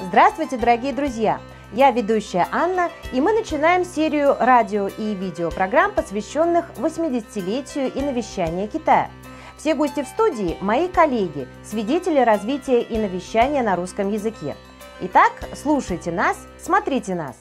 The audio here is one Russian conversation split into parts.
Здравствуйте, дорогие друзья! Я ведущая Анна, и мы начинаем серию радио и видеопрограмм, посвященных 80-летию и навещания Китая. Все гости в студии – мои коллеги, свидетели развития и навещания на русском языке. Итак, слушайте нас, смотрите нас.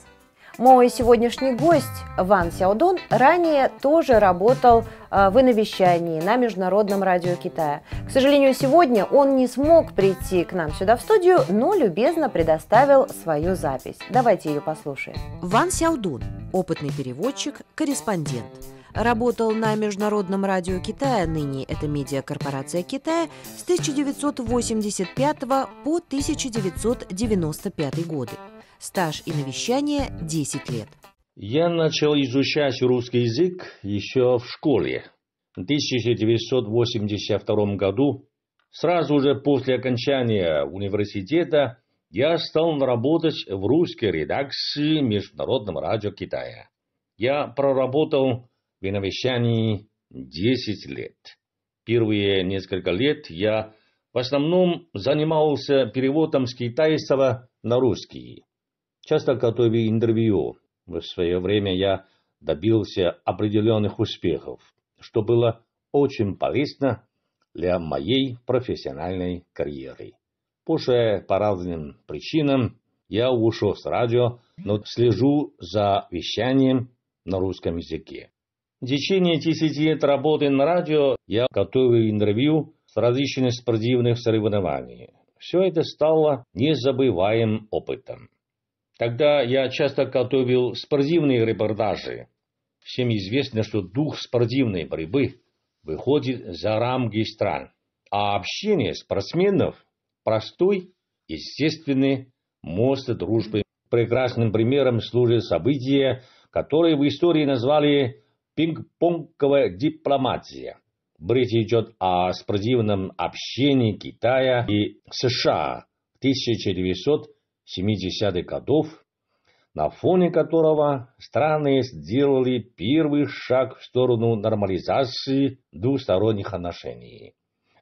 Мой сегодняшний гость Ван Сяодон ранее тоже работал э, в иновещании на Международном радио Китая. К сожалению, сегодня он не смог прийти к нам сюда в студию, но любезно предоставил свою запись. Давайте ее послушаем. Ван Сяодун – опытный переводчик, корреспондент – работал на Международном радио Китая, ныне это медиакорпорация Китая, с 1985 по 1995 годы. Стаж и навещание 10 лет. Я начал изучать русский язык еще в школе. В 1982 году, сразу же после окончания университета, я стал работать в русской редакции Международного радио Китая. Я проработал в навещании 10 лет. Первые несколько лет я в основном занимался переводом с китайского на русский часто готовя интервью. В свое время я добился определенных успехов, что было очень полезно для моей профессиональной карьеры. Позже по разным причинам я ушел с радио, но слежу за вещанием на русском языке. В течение 10 лет работы на радио я готовил интервью с различных спортивных соревнований. Все это стало незабываемым опытом. Тогда я часто готовил спортивные репортажи. Всем известно, что дух спортивной борьбы выходит за рамки стран, а общение спортсменов простой, естественный мост дружбы. Прекрасным примером служит событие, которое в истории назвали «пинг-понговая дипломатия». Речь идет о спортивном общении Китая и США в 1900 70-х годов, на фоне которого страны сделали первый шаг в сторону нормализации двусторонних отношений.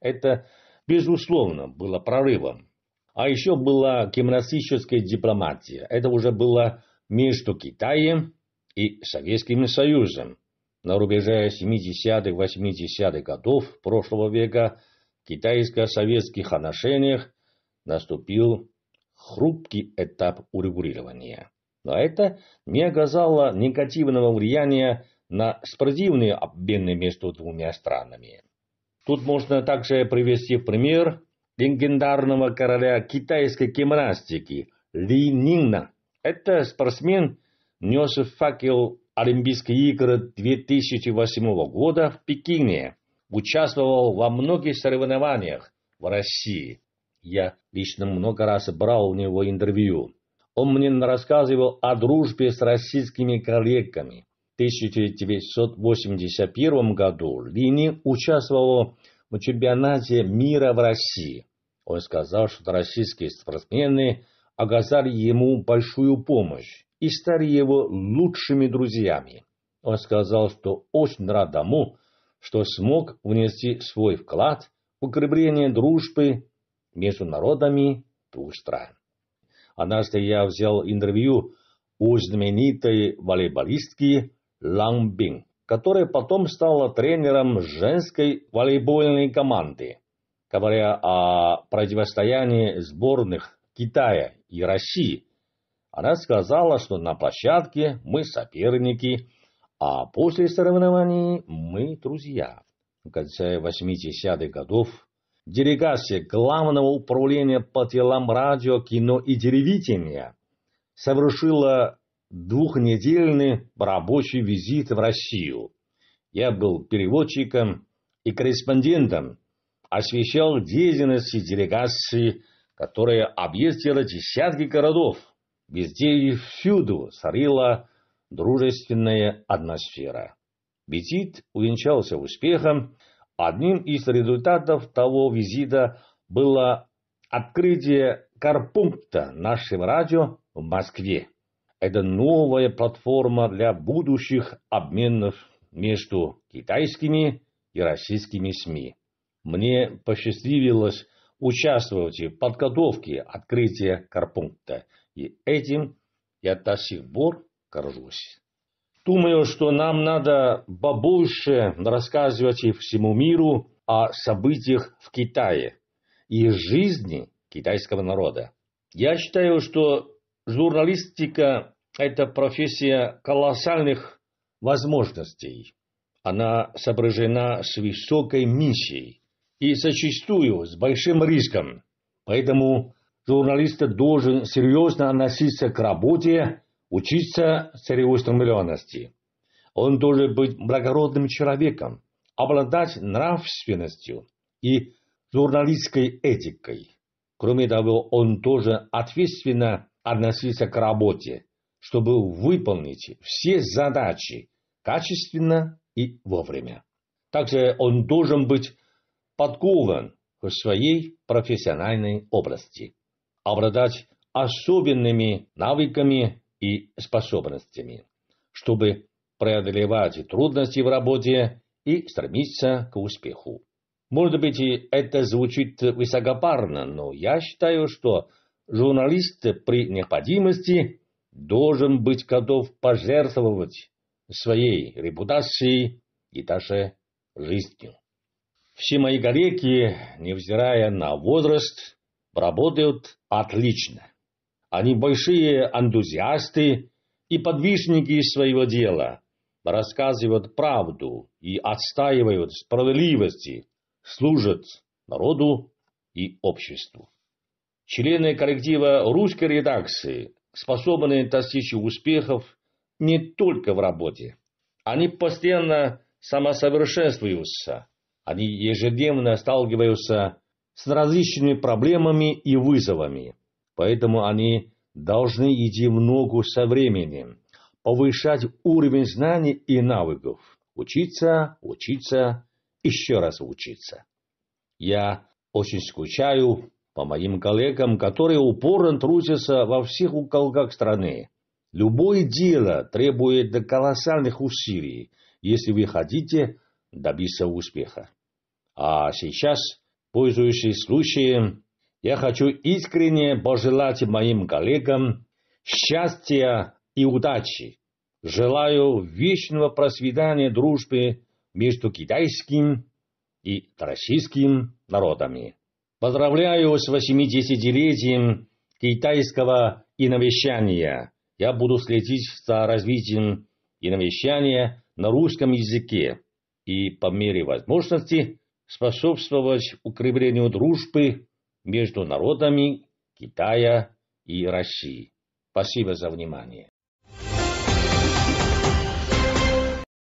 Это, безусловно, было прорывом. А еще была гимнастическая дипломатия. Это уже было между Китаем и Советским Союзом. На рубеже 70-80-х годов прошлого века в китайско-советских отношениях наступил хрупкий этап урегулирования. Но это не оказало негативного влияния на спортивные обмены между двумя странами. Тут можно также привести пример легендарного короля китайской гимнастики Ли Нинна. Это спортсмен, нес факел Олимпийских игр 2008 года в Пекине. Участвовал во многих соревнованиях в России. Я лично много раз брал у него интервью. Он мне рассказывал о дружбе с российскими коллегами. В 1981 году Лини участвовал в чемпионате мира в России. Он сказал, что российские спортсмены оказали ему большую помощь и стали его лучшими друзьями. Он сказал, что очень рад тому, что смог внести свой вклад в укрепление дружбы между народами двух стран. Однажды я взял интервью у знаменитой волейболистки Лан Бинг, которая потом стала тренером женской волейбольной команды. Говоря о противостоянии сборных Китая и России, она сказала, что на площадке мы соперники, а после соревнований мы друзья. В конце 80-х годов делегация Главного управления по делам радио, кино и телевидения совершила двухнедельный рабочий визит в Россию. Я был переводчиком и корреспондентом, освещал деятельность делегации, которая объездила десятки городов. Везде и всюду царила дружественная атмосфера. Визит увенчался успехом – Одним из результатов того визита было открытие карпункта нашим радио в Москве. Это новая платформа для будущих обменов между китайскими и российскими СМИ. Мне посчастливилось участвовать в подготовке открытия карпункта, и этим я до сих пор горжусь. Думаю, что нам надо побольше рассказывать и всему миру о событиях в Китае и жизни китайского народа. Я считаю, что журналистика – это профессия колоссальных возможностей. Она сопряжена с высокой миссией и зачастую с большим риском. Поэтому журналист должен серьезно относиться к работе учиться целеустремленности. Он должен быть благородным человеком, обладать нравственностью и журналистской этикой. Кроме того, он должен ответственно относиться к работе, чтобы выполнить все задачи качественно и вовремя. Также он должен быть подкован в своей профессиональной области, обладать особенными навыками и способностями, чтобы преодолевать трудности в работе и стремиться к успеху. Может быть, это звучит высокопарно, но я считаю, что журналист при необходимости должен быть готов пожертвовать своей репутацией и даже жизнью. Все мои коллеги, невзирая на возраст, работают отлично. Они большие энтузиасты и подвижники своего дела, рассказывают правду и отстаивают справедливости, служат народу и обществу. Члены коллектива русской редакции способны достичь успехов не только в работе. Они постоянно самосовершенствуются. Они ежедневно сталкиваются с различными проблемами и вызовами. Поэтому они должны идти в ногу со временем, повышать уровень знаний и навыков, учиться, учиться, еще раз учиться. Я очень скучаю по моим коллегам, которые упорно трудятся во всех уголках страны. Любое дело требует колоссальных усилий, если вы хотите добиться успеха. А сейчас, пользуясь случаем, я хочу искренне пожелать моим коллегам счастья и удачи. Желаю вечного просветания дружбы между китайским и российским народами. Поздравляю с 80-летием китайского иновещания. Я буду следить за развитием иновещания на русском языке и по мере возможности способствовать укреплению дружбы между народами Китая и России. Спасибо за внимание.